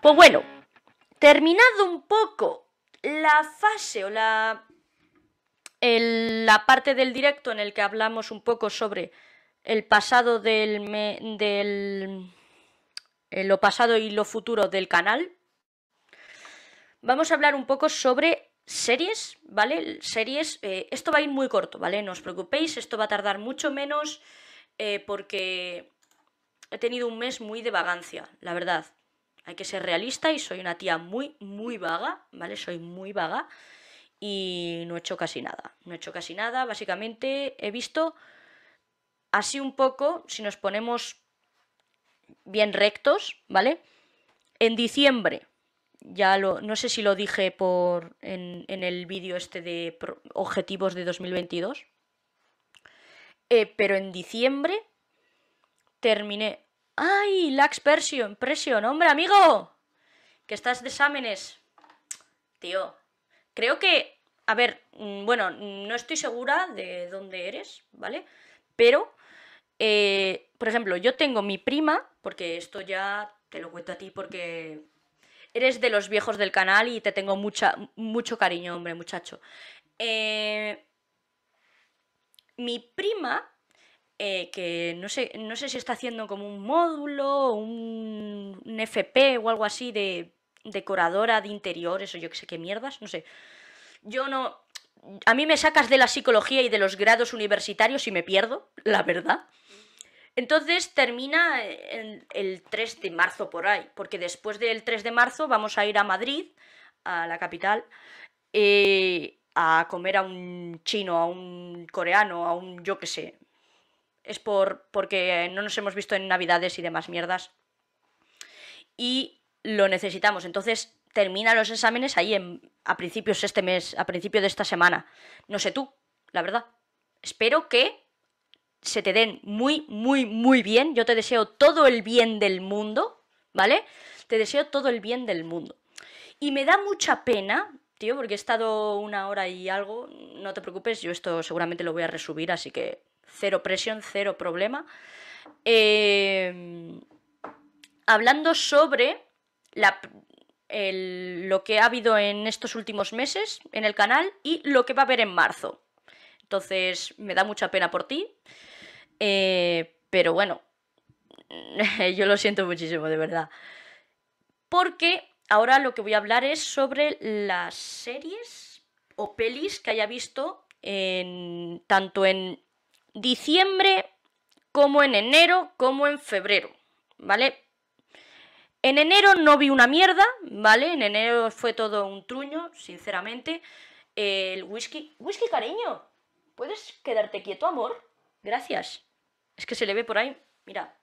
Pues bueno, terminado un poco la fase o la, la parte del directo en el que hablamos un poco sobre el pasado del, del eh, lo pasado y lo futuro del canal, vamos a hablar un poco sobre series, ¿vale? Series, eh, esto va a ir muy corto, ¿vale? No os preocupéis, esto va a tardar mucho menos eh, porque he tenido un mes muy de vagancia, la verdad. Hay que ser realista y soy una tía muy, muy vaga, ¿vale? Soy muy vaga y no he hecho casi nada. No he hecho casi nada, básicamente he visto así un poco, si nos ponemos bien rectos, ¿vale? En diciembre, ya lo, no sé si lo dije por en, el vídeo este de objetivos de 2022, eh, pero en diciembre terminé ¡Ay! Lax Persion, Presión, hombre, amigo. Que estás de exámenes. Tío. Creo que. A ver, mm, bueno, mm, no estoy segura de dónde eres, ¿vale? Pero. Eh, por ejemplo, yo tengo mi prima, porque esto ya te lo cuento a ti porque eres de los viejos del canal y te tengo mucha, mucho cariño, hombre, muchacho. Eh, mi prima eh, que no sé, no sé si está haciendo como un módulo, un, un FP o algo así de decoradora de interiores o yo que sé qué mierdas, no sé. Yo no... A mí me sacas de la psicología y de los grados universitarios y me pierdo, la verdad. Entonces termina el, 3 de marzo por ahí, porque después del 3 de marzo vamos a ir a Madrid, a la capital, eh, a comer a un chino, a un coreano, a un yo qué sé, es por, porque no nos hemos visto en Navidades y demás mierdas. Y lo necesitamos. Entonces termina los exámenes ahí a principios este mes, a principio de esta semana. No sé tú, la verdad. Espero que se te den muy, muy, muy bien. Yo te deseo todo el bien del mundo, ¿vale? Te deseo todo el bien del mundo. Y me da mucha pena, tío, porque he estado una hora y algo. No te preocupes, yo esto seguramente lo voy a resubir, así que cero presión, cero problema. Em, hablando sobre lo que ha habido en estos últimos meses en el canal y lo que va a haber en marzo. Entonces, me da mucha pena por ti. Eh, pero bueno, yo lo siento muchísimo, de verdad. Porque ahora lo que voy a hablar es sobre las series o pelis que haya visto tanto en diciembre, como en enero, como en febrero, ¿vale? En enero no vi una mierda, ¿vale? En enero fue todo un truño, sinceramente. El whisky... Whisky, cariño, ¿puedes quedarte quieto, amor? Gracias. Es que se le ve por ahí. Mira.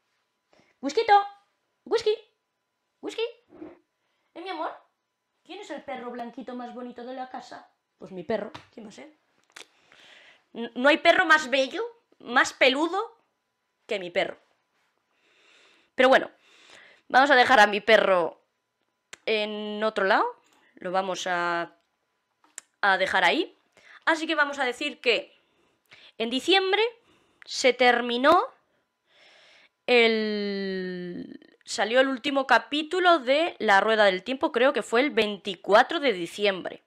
Whiskito. Whisky. Whisky. ¿Eh, mi amor? ¿Quién es el perro blanquito más bonito de la casa? Pues mi perro. ¿Quién va a ser? ¿No hay perro más bello más peludo que mi perro. Pero bueno, vamos a dejar a mi perro en otro lado. Lo vamos a, a dejar ahí. Así que vamos a decir que en diciembre se terminó el... Salió el último capítulo de La Rueda del Tiempo, creo que fue el 24 de diciembre.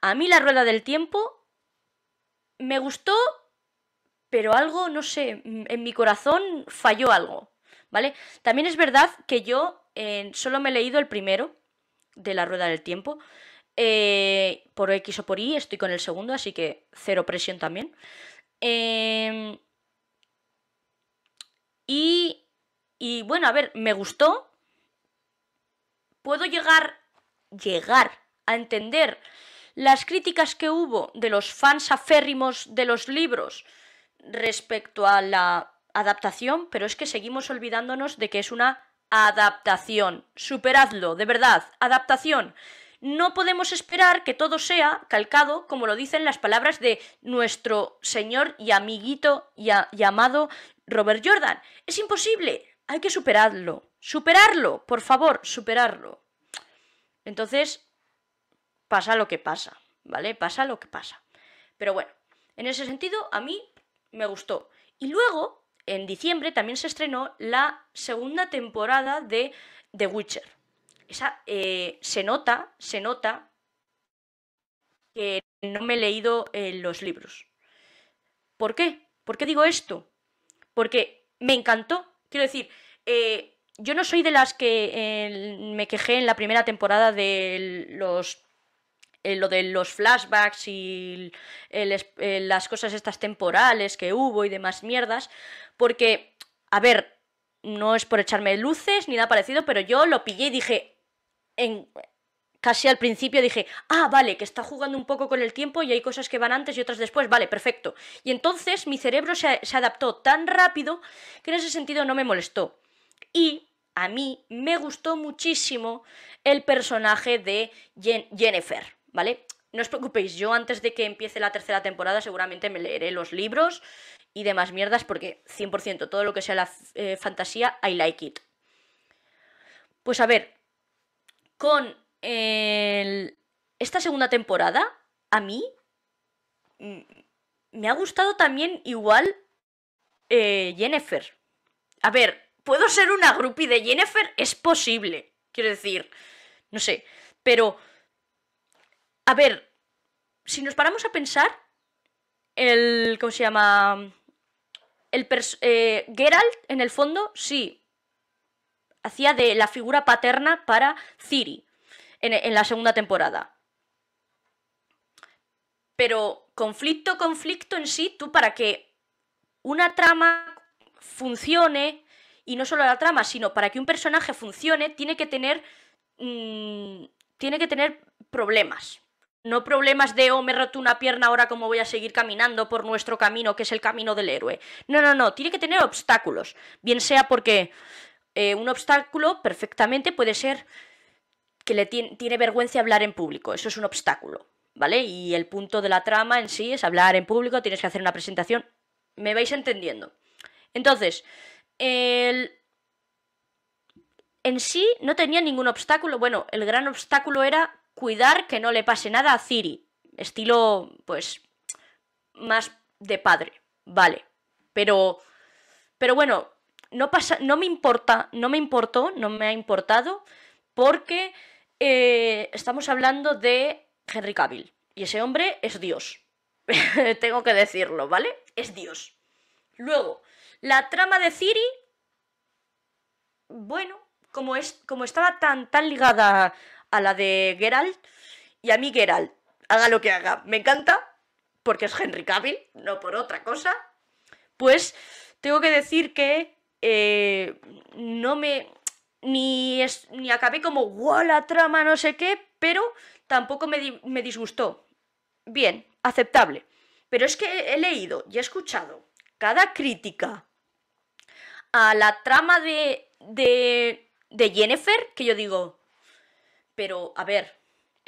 A mí La Rueda del Tiempo me gustó pero algo, no sé, mm, en mi corazón falló algo, ¿vale? También es verdad que yo solo me he leído el primero de la Rueda del Tiempo. Eh, por X o por Y, estoy con el segundo, así que cero presión también. Em, y, y bueno, a ver, me gustó. Puedo llegar, llegar a entender las críticas que hubo de los fans aférrimos de los libros respecto a la adaptación, pero es que seguimos olvidándonos de que es una adaptación. Superadlo, de verdad, adaptación. No podemos esperar que todo sea calcado, como lo dicen las palabras de nuestro señor y amiguito y llamado Robert Jordan. Es imposible, hay que superarlo. Superarlo, por favor, superarlo. Entonces, pasa lo que pasa, ¿vale? Pasa lo que pasa. Pero bueno, en ese sentido, a mí me gustó. Y luego, en diciembre, también se estrenó la segunda temporada de The Witcher. Esa eh, se nota, se nota que no me he leído eh, los libros. ¿Por qué? ¿Por qué digo esto? Porque me encantó. Quiero decir, eh, yo no soy de las que me quejé en la primera temporada de los eh, lo de los flashbacks y eh, las cosas estas temporales que hubo y demás mierdas, porque, a ver, no es por echarme luces ni nada parecido, pero yo lo pillé y dije, en, casi al principio dije, ah, vale, que está jugando un poco con el tiempo y hay cosas que van antes y otras después, vale, perfecto. Y entonces mi cerebro se, adaptó tan rápido que en ese sentido no me molestó. Y a mí me gustó muchísimo el personaje de Jennifer. ¿vale? No os preocupéis, yo antes de que empiece la tercera temporada seguramente me leeré los libros y demás mierdas porque 100% todo lo que sea la eh, fantasía, I like it. Pues a ver, con esta segunda temporada, a mí mm, me ha gustado también igual eh, Jennifer. A ver, ¿puedo ser una grupi de Jennifer? Es posible, quiero decir, no sé, pero a ver, si nos paramos a pensar, el. ¿Cómo se llama? El eh, Geralt, en el fondo, sí. Hacía de la figura paterna para Ciri en, la segunda temporada. Pero conflicto, conflicto en sí, tú para que una trama funcione, y no solo la trama, sino para que un personaje funcione, tiene que tener. Mm, tiene que tener problemas. No problemas de, oh, me roto una pierna, ahora cómo voy a seguir caminando por nuestro camino, que es el camino del héroe. No, no, no, tiene que tener obstáculos. Bien sea porque eh, un obstáculo perfectamente puede ser que le tiene, tiene vergüenza hablar en público. Eso es un obstáculo, ¿vale? Y el punto de la trama en sí es hablar en público, tienes que hacer una presentación. ¿Me vais entendiendo? Entonces, el... en sí no tenía ningún obstáculo. Bueno, el gran obstáculo era cuidar que no le pase nada a Ciri. Estilo, pues, más de padre, vale. Pero, pero bueno, no pasa, no me importa, no me importó, no me ha importado, porque eh, estamos hablando de Henry Cavill y ese hombre es Dios. Tengo que decirlo, ¿vale? Es Dios. Luego, la trama de Ciri, bueno, como, es, como estaba tan, tan ligada a la de Geralt. Y a mí Geralt, haga lo que haga, me encanta, porque es Henry Cavill, no por otra cosa. Pues tengo que decir que eh, no me... Ni, es, ni acabé como, ¡Wow! la trama, no sé qué, pero tampoco me, disgustó. Bien, aceptable. Pero es que he leído y he escuchado cada crítica a la trama de, de, de Jennifer, que yo digo, pero, a ver,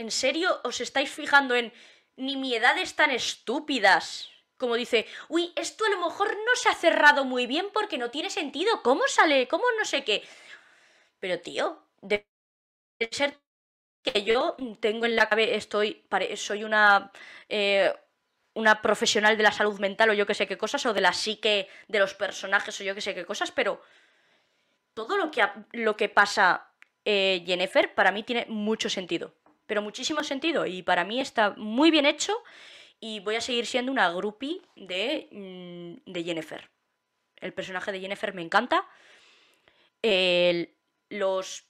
¿en serio os estáis fijando en nimiedades tan estúpidas? Como dice, uy, esto a lo mejor no se ha cerrado muy bien porque no tiene sentido. ¿Cómo sale? ¿Cómo no sé qué? Pero, tío, De ser que yo tengo en la cabeza, estoy, soy una, eh, una profesional de la salud mental o yo que sé qué cosas, o de la psique de los personajes o yo que sé qué cosas, pero todo lo que, lo que pasa eh, Jennifer para mí tiene mucho sentido, pero muchísimo sentido y para mí está muy bien hecho y voy a seguir siendo una groupie de, mm, de Jennifer. El personaje de Jennifer me encanta. los,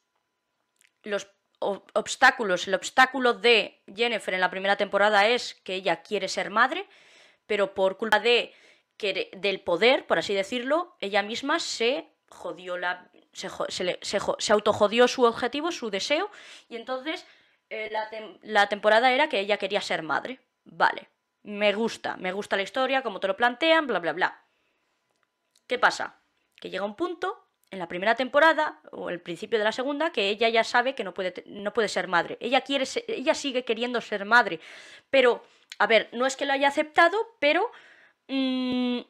los obstáculos, el obstáculo de Jennifer en la primera temporada es que ella quiere ser madre, pero por culpa de, del poder, por así decirlo, ella misma se jodió la, se, se, autojodió su objetivo, su deseo, y entonces eh, la, temporada era que ella quería ser madre. Vale, me gusta, me gusta la historia, como te lo plantean, bla, bla, bla. ¿Qué pasa? Que llega un punto en la primera temporada o el principio de la segunda que ella ya sabe que no puede, no puede ser madre. Ella, quiere ella sigue queriendo ser madre, pero, a ver, no es que lo haya aceptado, pero mm,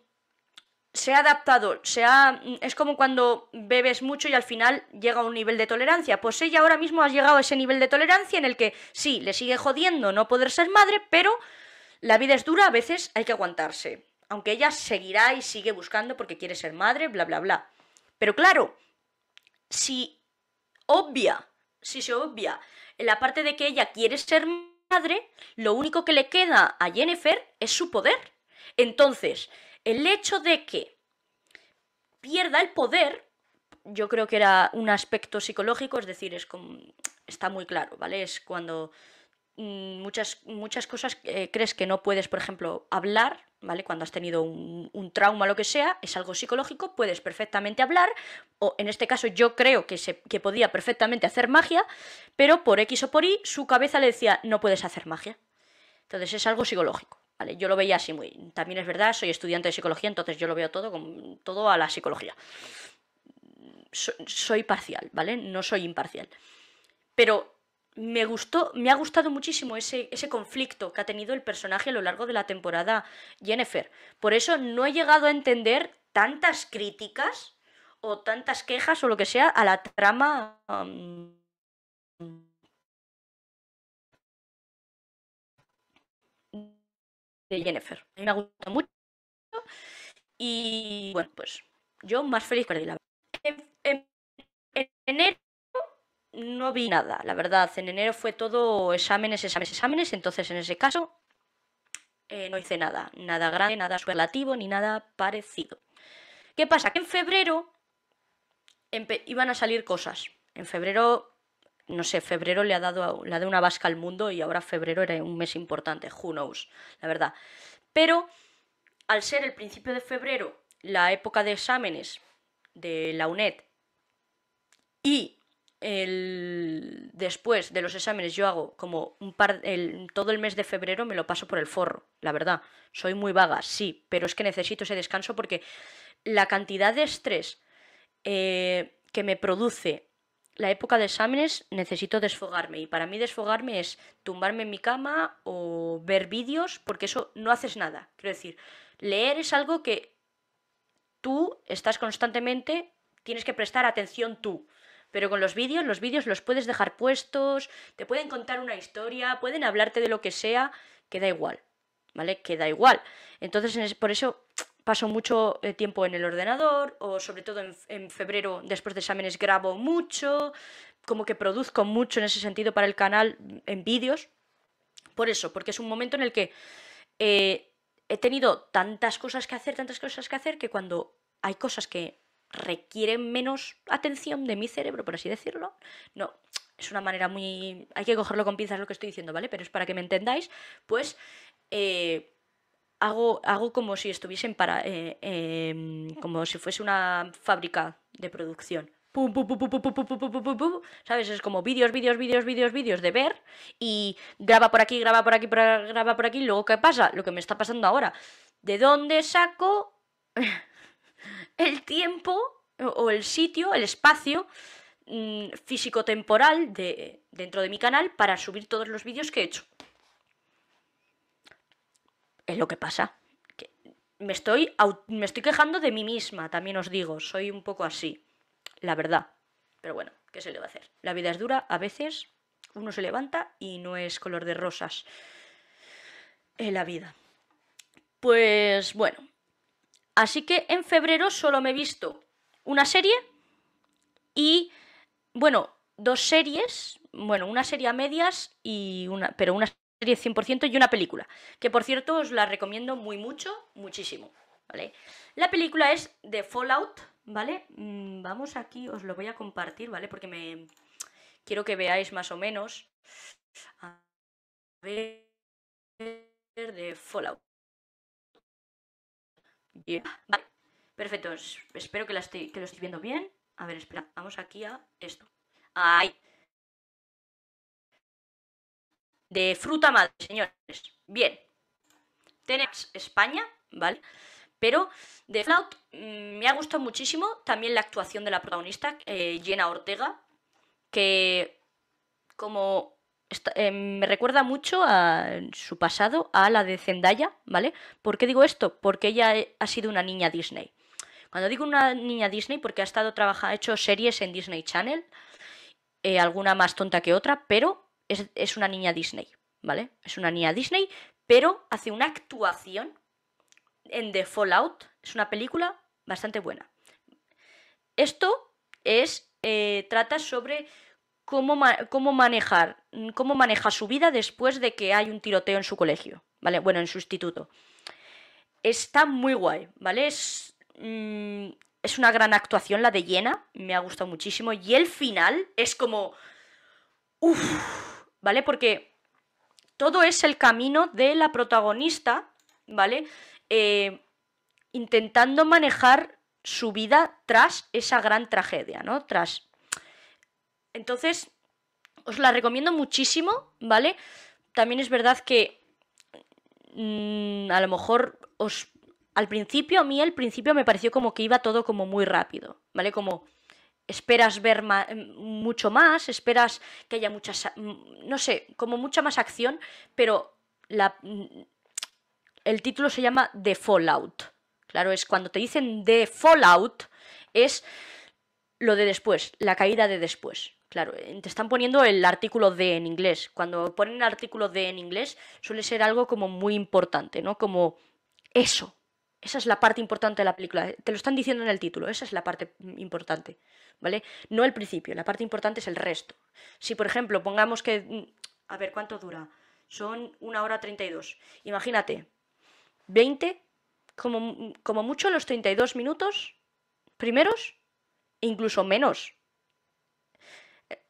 se ha adaptado, se ha, es como cuando bebes mucho y al final llega a un nivel de tolerancia. Pues ella ahora mismo ha llegado a ese nivel de tolerancia en el que sí, le sigue jodiendo no poder ser madre, pero la vida es dura, a veces hay que aguantarse. Aunque ella seguirá y sigue buscando porque quiere ser madre, bla, bla, bla. Pero claro, si obvia, si se obvia en la parte de que ella quiere ser madre, lo único que le queda a Jennifer es su poder. Entonces, el hecho de que pierda el poder, yo creo que era un aspecto psicológico, es decir, es está muy claro, ¿vale? Es cuando mm, muchas, muchas cosas eh, crees que no puedes, por ejemplo, hablar, ¿vale? Cuando has tenido un, un, trauma, lo que sea, es algo psicológico, puedes perfectamente hablar, o en este caso yo creo que, se, que podía perfectamente hacer magia, pero por X o por Y su cabeza le decía, no puedes hacer magia. Entonces es algo psicológico yo lo veía así muy. También es verdad, soy estudiante de psicología, entonces yo lo veo todo, con, todo a la psicología. soy parcial, ¿vale? No soy imparcial. Pero me gustó, me ha gustado muchísimo ese, ese conflicto que ha tenido el personaje a lo largo de la temporada Jennifer. Por eso no he llegado a entender tantas críticas o tantas quejas o lo que sea a la trama. Jennifer. A mí me ha gustado mucho. Y bueno, pues yo más feliz que la en, en, enero no vi nada, la verdad. En enero fue todo exámenes, exámenes, exámenes. Entonces, en ese caso, eh, no hice nada. Nada grande, nada superlativo, ni nada parecido. ¿Qué pasa? Que en febrero iban a salir cosas. En febrero no sé, febrero le ha dado la de una vasca al mundo y ahora febrero era un mes importante, who knows, la verdad. Pero al ser el principio de febrero la época de exámenes de la UNED y después de los exámenes yo hago como un par todo el mes de febrero me lo paso por el forro, la verdad. Soy muy vaga, sí, pero es que necesito ese descanso porque la cantidad de estrés eh, que me produce la época de exámenes necesito desfogarme y para mí desfogarme es tumbarme en mi cama o ver vídeos porque eso no haces nada. Quiero decir, leer es algo que tú estás constantemente, tienes que prestar atención tú. Pero con los vídeos, los vídeos los puedes dejar puestos, te pueden contar una historia, pueden hablarte de lo que sea, queda igual, ¿vale? queda igual. Entonces, por eso paso mucho eh, tiempo en el ordenador o sobre todo en, febrero después de exámenes grabo mucho, como que produzco mucho en ese sentido para el canal mm, en vídeos. Por eso, porque es un momento en el que eh, he tenido tantas cosas que hacer, tantas cosas que hacer, que cuando hay cosas que requieren menos atención de mi cerebro, por así decirlo, no, es una manera muy... Hay que cogerlo con piezas lo que estoy diciendo, ¿vale? Pero es para que me entendáis, pues... Eh, hago, como si estuviesen para, eh, em, como si fuese una fábrica de producción. ¿Sabes? Es como vídeos, vídeos, vídeos, vídeos, vídeos de ver y graba por aquí, graba por aquí, graba por aquí. luego, ¿qué pasa? Lo que me está pasando ahora. ¿De dónde saco el tiempo o el sitio, el espacio mm, físico-temporal de, dentro de mi canal para subir todos los vídeos que he hecho? es lo que pasa. Que me, estoy, me estoy quejando de mí misma, también os digo. Soy un poco así, la verdad. Pero bueno, ¿qué se le va a hacer? La vida es dura, a veces uno se levanta y no es color de rosas en la vida. Pues bueno, así que en febrero solo me he visto una serie y, bueno, dos series, bueno, una serie a medias y una, pero una 100% y una película, que por cierto os la recomiendo muy mucho, muchísimo, ¿vale? La película es de Fallout, ¿vale? Mm, vamos aquí, os lo voy a compartir, ¿vale? Porque me quiero que veáis más o menos. A ver, de Fallout. Vale, perfecto, espero que, lo estoy viendo bien. A ver, espera, vamos aquí a esto. ay de fruta madre, señores. Bien. Tenemos España, ¿vale? Pero de Flaut mm, me ha gustado muchísimo también la actuación de la protagonista, eh, Ortega, que como eh, me recuerda mucho a su pasado, a la de Zendaya, ¿vale? ¿Por qué digo esto? Porque ella eh, ha sido una niña Disney. Cuando digo una niña Disney, porque ha estado trabajando, ha hecho series en Disney Channel, eh, alguna más tonta que otra, pero es, una niña Disney, ¿vale? Es una niña Disney, pero hace una actuación en The Fallout. Es una película bastante buena. Esto es. Eh, trata sobre cómo, cómo manejar. cómo maneja su vida después de que hay un tiroteo en su colegio. ¿Vale? Bueno, en su instituto. Está muy guay, ¿vale? Es. Mm, es una gran actuación la de Yena. Me ha gustado muchísimo. Y el final es como. ¿vale? Porque todo es el camino de la protagonista, ¿vale? Eh, intentando manejar su vida tras esa gran tragedia, ¿no? Tras. Entonces, os la recomiendo muchísimo, ¿vale? También es verdad que mm, a lo mejor os... Al principio, a mí al principio me pareció como que iba todo como muy rápido, ¿vale? Como esperas ver em, mucho más, esperas que haya muchas, no sé, como mucha más acción, pero el título se llama The Fallout. Claro, es cuando te dicen The Fallout, es lo de después, la caída de después. Claro, te están poniendo el artículo de en inglés. Cuando ponen el artículo de en inglés suele ser algo como muy importante, ¿no? Como eso, esa es la parte importante de la película. Te lo están diciendo en el título, esa es la parte importante, ¿vale? No el principio, la parte importante es el resto. Si, por ejemplo, pongamos que... Mm, a ver, ¿cuánto dura? Son una hora 32. Imagínate, 20, como, mm, como mucho los 32 minutos primeros, e incluso menos.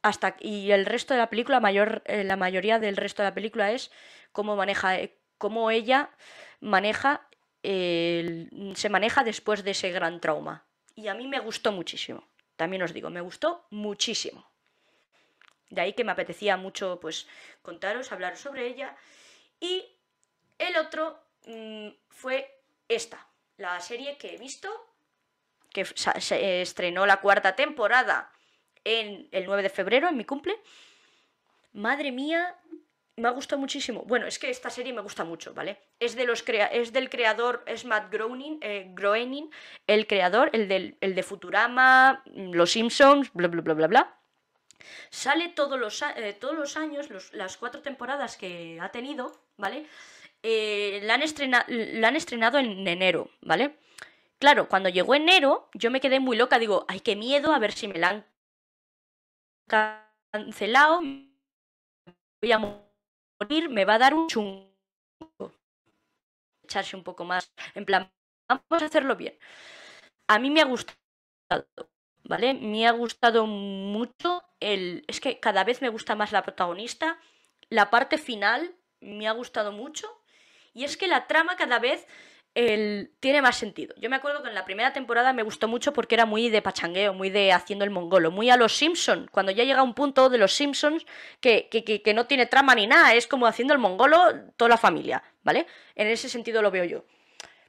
Hasta, y el resto de la película, mayor, eh, la mayoría del resto de la película es cómo maneja, eh, cómo ella maneja se maneja después de ese gran trauma. Y a mí me gustó muchísimo, también os digo, me gustó muchísimo. De ahí que me apetecía mucho pues contaros, hablaros sobre ella. Y el otro mm, fue esta, la serie que he visto, que se estrenó la cuarta temporada en el 9 de febrero, en mi cumple. Madre mía, me ha gustado muchísimo. Bueno, es que esta serie me gusta mucho, ¿vale? Es, de los crea es del creador, es Matt Groening, eh, el creador, el, del, el de Futurama, Los Simpsons, bla, bla, bla, bla, bla. Sale todos los, eh, todos los años, las cuatro temporadas que ha tenido, ¿vale? Eh, la, han la han estrenado en enero, ¿vale? Claro, cuando llegó enero, yo me quedé muy loca, digo, ay, qué miedo, a ver si me la han cancelado, voy a me va a dar un chungo. Echarse un poco más. En plan, vamos a hacerlo bien. A mí me ha gustado, ¿vale? Me ha gustado mucho el. Es que cada vez me gusta más la protagonista. La parte final me ha gustado mucho. Y es que la trama cada vez tiene más sentido. Yo me acuerdo que en la primera temporada me gustó mucho porque era muy de pachangueo, muy de haciendo el mongolo, muy a los Simpsons. Cuando ya llega un punto de los Simpsons que, no tiene trama ni nada, es como haciendo el mongolo toda la familia, ¿vale? En ese sentido lo veo yo.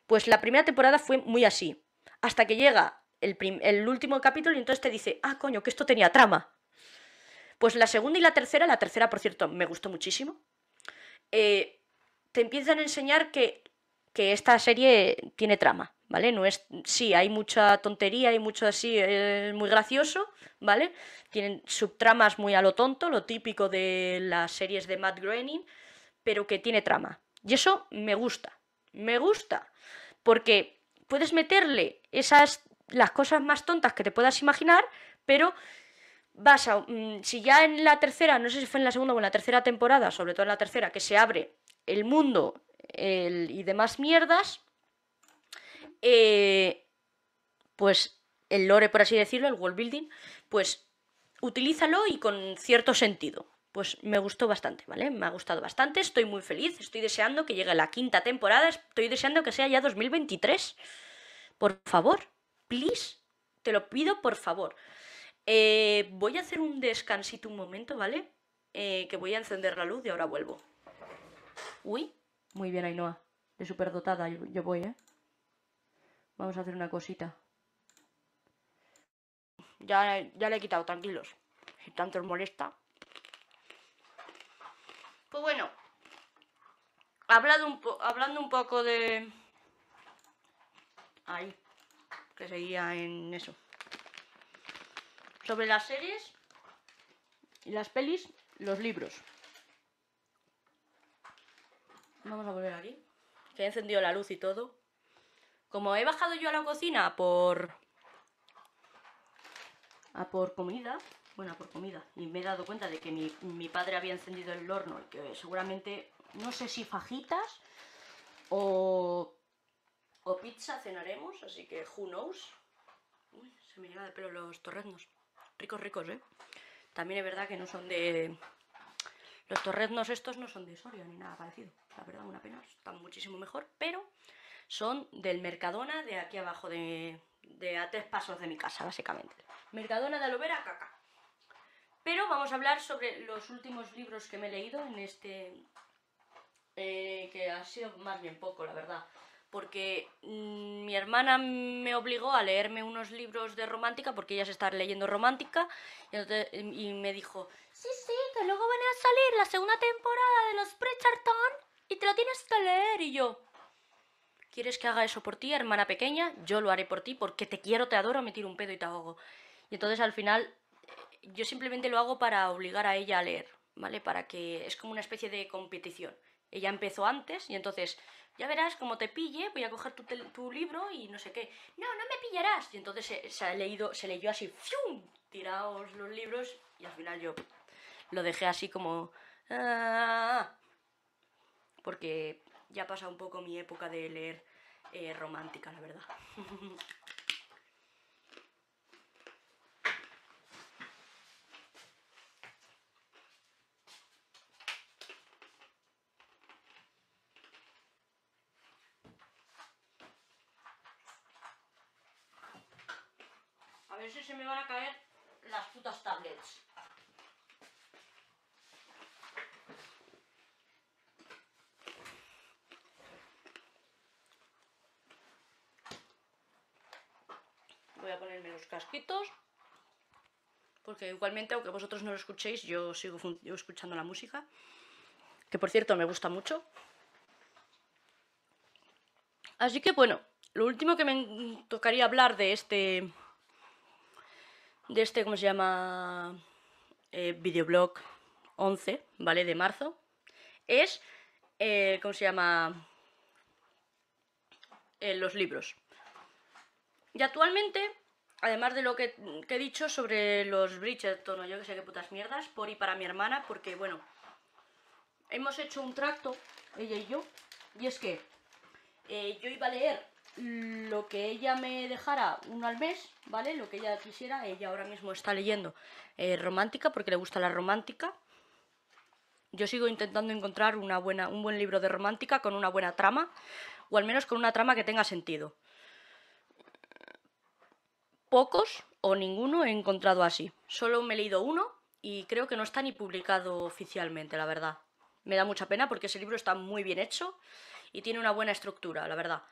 Pues la primera temporada fue muy así. Hasta que llega el, último capítulo y entonces te dice, ah, coño, que esto tenía trama. Pues la segunda y la tercera, la tercera, por cierto, me gustó muchísimo. Eh, te empiezan a enseñar que que esta serie tiene trama, ¿vale? No es, sí, hay mucha tontería, hay mucho así eh, muy gracioso, ¿vale? Tienen subtramas muy a lo tonto, lo típico de las series de Matt Groening, pero que tiene trama. Y eso me gusta, me gusta, porque puedes meterle esas las cosas más tontas que te puedas imaginar, pero vas a mm, si ya en la tercera, no sé si fue en la segunda o en la tercera temporada, sobre todo en la tercera, que se abre el mundo y demás mierdas, eh, pues el lore, por así decirlo, el world building, pues utilízalo y con cierto sentido. Pues me gustó bastante, ¿vale? Me ha gustado bastante, estoy muy feliz, estoy deseando que llegue la quinta temporada, estoy deseando que sea ya 2023. Por favor, please, te lo pido por favor. Eh, voy a hacer un descansito un momento, ¿vale? Eh, que voy a encender la luz y ahora vuelvo. Uy, muy bien, Ainhoa. De superdotada yo, yo voy, ¿eh? Vamos a hacer una cosita. Ya, ya le he quitado, tranquilos. Si tanto os molesta. Pues bueno. un hablando un poco de... Ahí. Que seguía en eso. Sobre las series, y las pelis, los libros. Vamos a volver aquí. Que he encendido la luz y todo. Como he bajado yo a la cocina por... A por comida. Bueno, a por comida. Y me he dado cuenta de que mi, padre había encendido el horno. Y que seguramente, no sé si fajitas o, o pizza cenaremos. Así que, who knows. Uy, se me llena de pelo los torreznos. Ricos, ricos, ¿eh? También es verdad que no son de los torreznos estos no son de Soria ni nada parecido. La verdad, una pena, están muchísimo mejor, pero son del Mercadona de aquí abajo, de, de a tres pasos de mi casa, básicamente. Mercadona de Alovera, caca. Pero vamos a hablar sobre los últimos libros que me he leído en este... Eh, que ha sido más bien poco, la verdad porque mm, mi hermana me obligó a leerme unos libros de romántica, porque ella se está leyendo romántica, y, y me dijo, sí, sí, luego van a salir la segunda temporada de los Prechartón y te lo tienes que leer. Y yo, ¿quieres que haga eso por ti, hermana pequeña? Yo lo haré por ti porque te quiero, te adoro, me tiro un pedo y te ahogo. Y entonces al final yo simplemente lo hago para obligar a ella a leer, ¿vale? Para que es como una especie de competición. Ella empezó antes y entonces, ya verás, cómo te pille, voy a coger tu, libro y no sé qué. No, no me pillarás. Y entonces eh, se, ha leído, se leyó así, ¡fium! Tiraos los libros y al final yo lo dejé así como... Ah". Porque ya pasa un poco mi época de leer eh, romántica, la verdad. porque igualmente, aunque vosotros no lo escuchéis, yo sigo escuchando la música, que por cierto me gusta mucho. Así que bueno, lo último que me tocaría hablar de este, de este, ¿cómo se llama? Eh, videoblog 11, ¿vale? De marzo, es, eh, ¿cómo se llama? Eh, los libros. Y actualmente además de lo que, he dicho sobre los Bridgerton yo que sé qué putas mierdas, por y para mi hermana, porque bueno, hemos hecho un tracto, ella y yo, y es que eh, yo iba a leer lo que ella me dejara uno al mes, ¿vale? Lo que ella quisiera, ella ahora mismo está leyendo eh, romántica porque le gusta la romántica. Yo sigo intentando encontrar una buena, un buen libro de romántica con una buena trama, o al menos con una trama que tenga sentido pocos o ninguno he encontrado así. Solo me he leído uno y creo que no está ni publicado oficialmente, la verdad. Me da mucha pena porque ese libro está muy bien hecho y tiene una buena estructura, la verdad.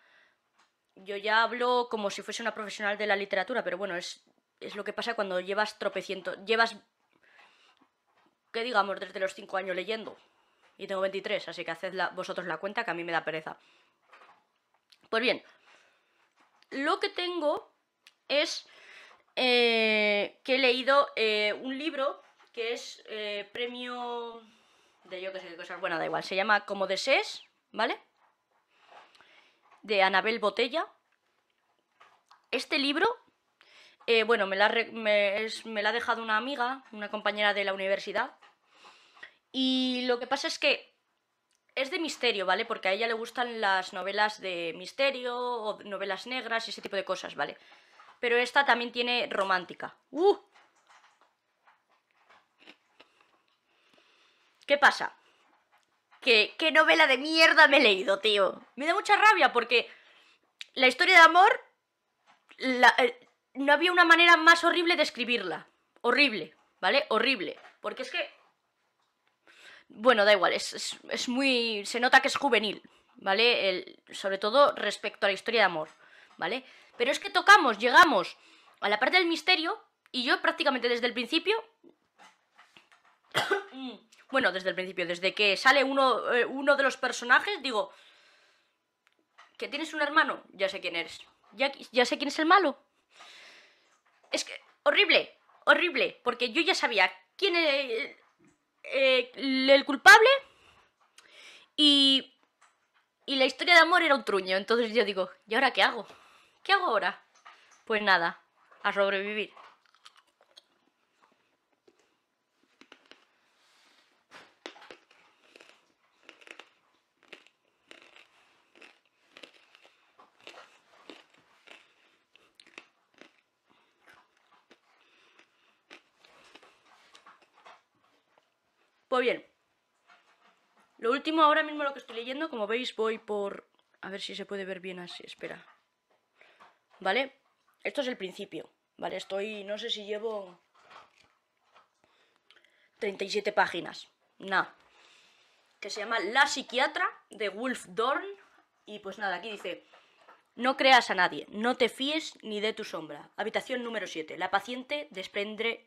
Yo ya hablo como si fuese una profesional de la literatura, pero bueno, es, es lo que pasa cuando llevas tropeciento llevas, qué digamos, desde los cinco años leyendo. Y tengo 23, así que haced vosotros la cuenta que a mí me da pereza. Pues bien, lo que tengo es eh, que he leído eh, un libro que es eh, premio de yo que sé de cosas, bueno, da igual, se llama Como desees, ¿vale? De Anabel Botella. Este libro, bueno, me, la me la ha dejado una amiga, una compañera de la universidad. Y lo que pasa es que es de misterio, ¿vale? Porque a ella le gustan las novelas de misterio o novelas negras y ese tipo de cosas, ¿vale? Pero esta también tiene romántica. ¡Uh! ¿Qué pasa? ¿Qué, novela de mierda me he leído, tío? Me da mucha rabia porque la historia de amor... Eh, no había una manera más horrible de escribirla. Horrible, ¿vale? Horrible. Porque es que... Bueno, da igual, es, muy... Se nota que es juvenil, ¿vale? sobre todo respecto a la historia de amor, ¿vale? Pero es que tocamos, llegamos a la parte del misterio y yo prácticamente desde el principio... Mm, bueno, desde el principio, desde que sale eh, uno, de los personajes, digo... ¿Que tienes un hermano? Ya sé quién eres. Ya, ya sé quién es el malo. Es que... Horrible, horrible, porque yo ya sabía quién es el, eh, el culpable y, y la historia de amor era un truño. Entonces yo digo, ¿y ahora qué hago? ¿Qué hago ahora? Pues nada, a sobrevivir. Pues bien, lo último ahora mismo lo que estoy leyendo, como veis voy por... A ver si se puede ver bien así, espera. ¿Vale? Esto es el principio, ¿vale? Estoy, no sé si llevo 37 páginas, nada. Que se llama La psiquiatra de Wolf Dorn. Y pues nada, aquí dice, no creas a nadie, no te fíes ni de tu sombra. Habitación número 7. La paciente desprende...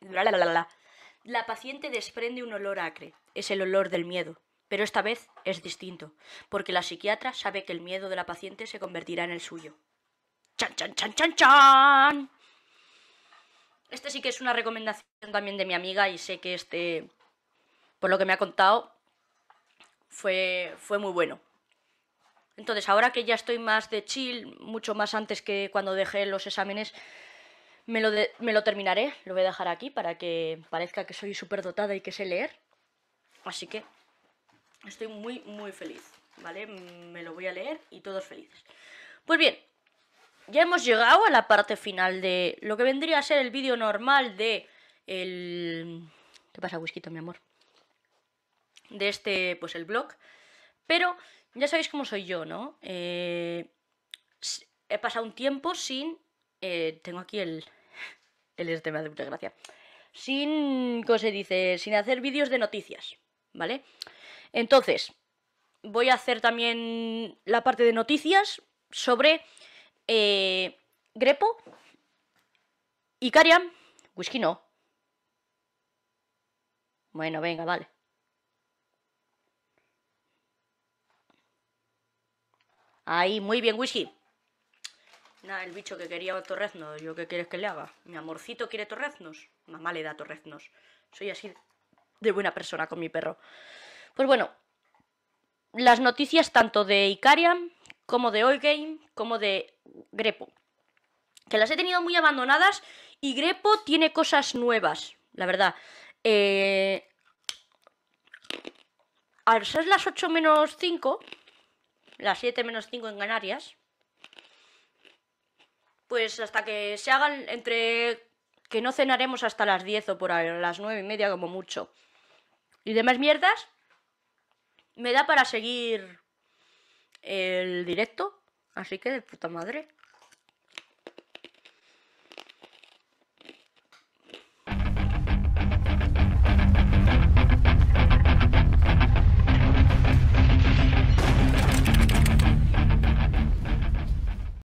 la paciente desprende un olor acre. Es el olor del miedo. Pero esta vez es distinto, porque la psiquiatra sabe que el miedo de la paciente se convertirá en el suyo. ¡Chan, chan, chan, chan, chan! Este sí que es una recomendación también de mi amiga y sé que este, por lo que me ha contado, fue, fue muy bueno. Entonces, ahora que ya estoy más de chill, mucho más antes que cuando dejé los exámenes, me lo terminaré. Lo voy a dejar aquí para que parezca que soy súper dotada y que sé leer. Así que estoy muy, muy feliz, ¿vale? Me lo voy a leer y todos felices. Pues bien, ya hemos llegado a la parte final de lo que vendría a ser el vídeo normal de el... ¿Qué pasa, Whisquito, mi amor? De este, pues el blog. Pero ya sabéis cómo soy yo, ¿no? Eh, he pasado un tiempo sin... Eh, tengo aquí el... El este me hace mucha gracia. Sin... ¿Cómo se dice? Sin hacer vídeos de noticias, ¿vale? Entonces, voy a hacer también la parte de noticias sobre eh, Grepo, Icarian, whisky no. Bueno, venga, vale. Ahí, muy bien, whisky. Nada, el bicho que quería torreznos. ¿Yo qué quieres que le haga? ¿Mi amorcito quiere torreznos? Mamá le da torreznos. Soy así de buena persona con mi perro. Pues bueno, las noticias tanto de Icarian como de Oigame como de Grepo. Que las he tenido muy abandonadas y Grepo tiene cosas nuevas, la verdad. Eh... Al ser las 8 menos 5, las 7 menos 5 en Canarias, pues hasta que se hagan entre... que no cenaremos hasta las 10 o por las 9 y media como mucho. Y demás mierdas, me da para seguir el directo Así que de puta madre.